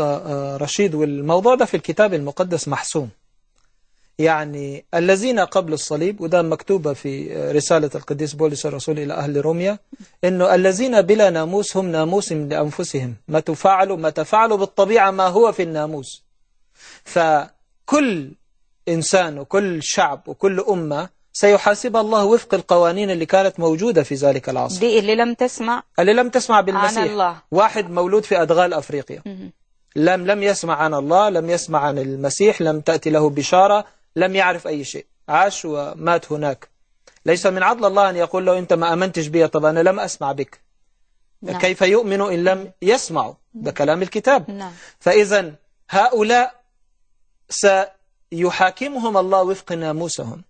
الأخ آه، رشيد والموضوع ده في الكتاب المقدس محسوم يعني الذين قبل الصليب وده مكتوبة في آه، رسالة القديس بولس الرسول إلى أهل روميا إنه الذين بلا ناموس هم ناموس لأنفسهم ما تفعلوا ما تفعلوا بالطبيعة ما هو في الناموس فكل إنسان وكل شعب وكل أمة سيحاسب الله وفق القوانين اللي كانت موجودة في ذلك العصر دي اللي لم تسمع اللي لم تسمع بالمسيح عن الله. واحد مولود في أدغال أفريقيا لم لم يسمع عن الله لم يسمع عن المسيح لم تأتي له بشارة لم يعرف أي شيء عاش ومات هناك ليس من عدل الله أن يقول له أنت ما أمنتش بي طب أنا لم أسمع بك نعم. كيف يؤمن إن لم يسمعوا ده كلام الكتاب نعم. فإذا هؤلاء سيحاكمهم الله وفق ناموسهم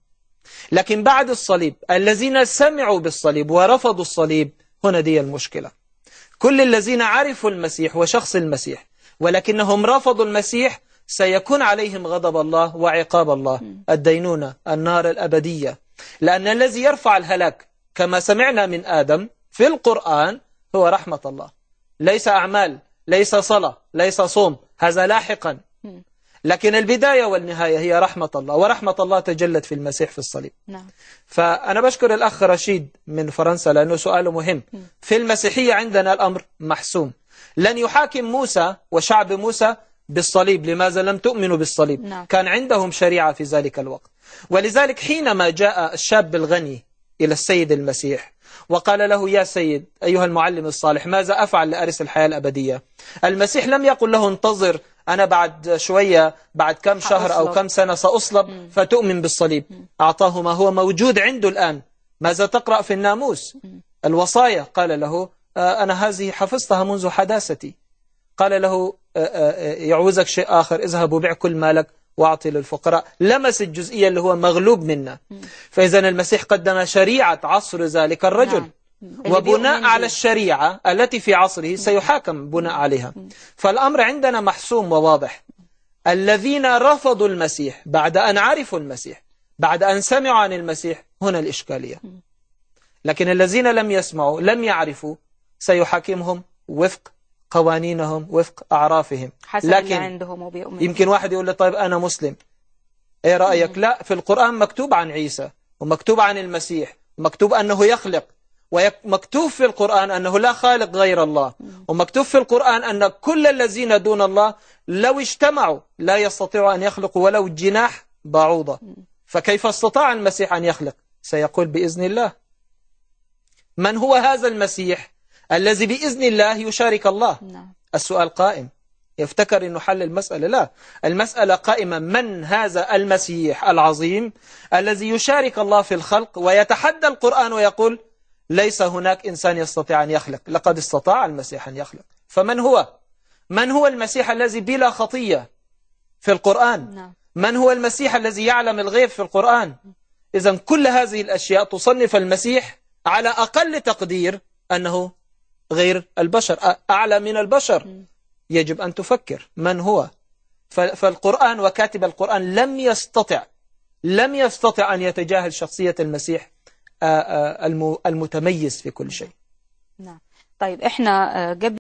لكن بعد الصليب الذين سمعوا بالصليب ورفضوا الصليب هنا دي المشكلة كل الذين عرفوا المسيح وشخص المسيح ولكنهم رفضوا المسيح سيكون عليهم غضب الله وعقاب الله الدينونة النار الأبدية لأن الذي يرفع الهلاك كما سمعنا من آدم في القرآن هو رحمة الله ليس أعمال ليس صلاة ليس صوم هذا لاحقا لكن البداية والنهاية هي رحمة الله ورحمة الله تجلت في المسيح في الصليب نعم. فأنا بشكر الأخ رشيد من فرنسا لأنه سؤال مهم في المسيحية عندنا الأمر محسوم لن يحاكم موسى وشعب موسى بالصليب لماذا لم تؤمنوا بالصليب نعم. كان عندهم شريعة في ذلك الوقت ولذلك حينما جاء الشاب الغني إلى السيد المسيح وقال له يا سيد أيها المعلم الصالح ماذا أفعل لأرث الحياة الأبدية المسيح لم يقل له انتظر أنا بعد شوية بعد كم شهر أو كم سنة سأصلب فتؤمن بالصليب أعطاه ما هو موجود عنده الآن ماذا تقرأ في الناموس الوصايا قال له آه، أنا هذه حفظتها منذ حداثتي قال له آه، آه، يعوزك شيء آخر اذهب وبيع كل مالك واعطي للفقراء لمس الجزئية اللي هو مغلوب منا فإذا المسيح قدم شريعة عصر ذلك الرجل نعم. وبناء على الشريعة التي في عصره سيحاكم بناء عليها فالأمر عندنا محسوم وواضح الذين رفضوا المسيح بعد أن عرفوا المسيح بعد أن سمعوا عن المسيح هنا الإشكالية لكن الذين لم يسمعوا لم يعرفوا سيحاكمهم وفق قوانينهم وفق أعرافهم حسب لكن اللي عندهم يمكن واحد يقول لي طيب أنا مسلم إيه رأيك لا في القرآن مكتوب عن عيسى ومكتوب عن المسيح مكتوب أنه يخلق ومكتوب في القرآن أنه لا خالق غير الله ومكتوب في القرآن أن كل الذين دون الله لو اجتمعوا لا يستطيعوا أن يخلقوا ولو جناح بعوضة فكيف استطاع المسيح أن يخلق سيقول بإذن الله من هو هذا المسيح الذي بإذن الله يشارك الله نعم. السؤال قائم يفتكر أنه حل المسألة لا المسألة قائمة من هذا المسيح العظيم الذي يشارك الله في الخلق ويتحدى القرآن ويقول ليس هناك إنسان يستطيع أن يخلق لقد استطاع المسيح أن يخلق فمن هو؟ من هو المسيح الذي بلا خطية في القرآن؟ نعم. من هو المسيح الذي يعلم الغيب في القرآن؟ إذا كل هذه الأشياء تصنف المسيح على أقل تقدير أنه غير البشر أعلى من البشر يجب أن تفكر من هو فالقرآن وكاتب القرآن لم يستطع لم يستطع أن يتجاهل شخصية المسيح المتميز في كل شيء نعم طيب احنا قبل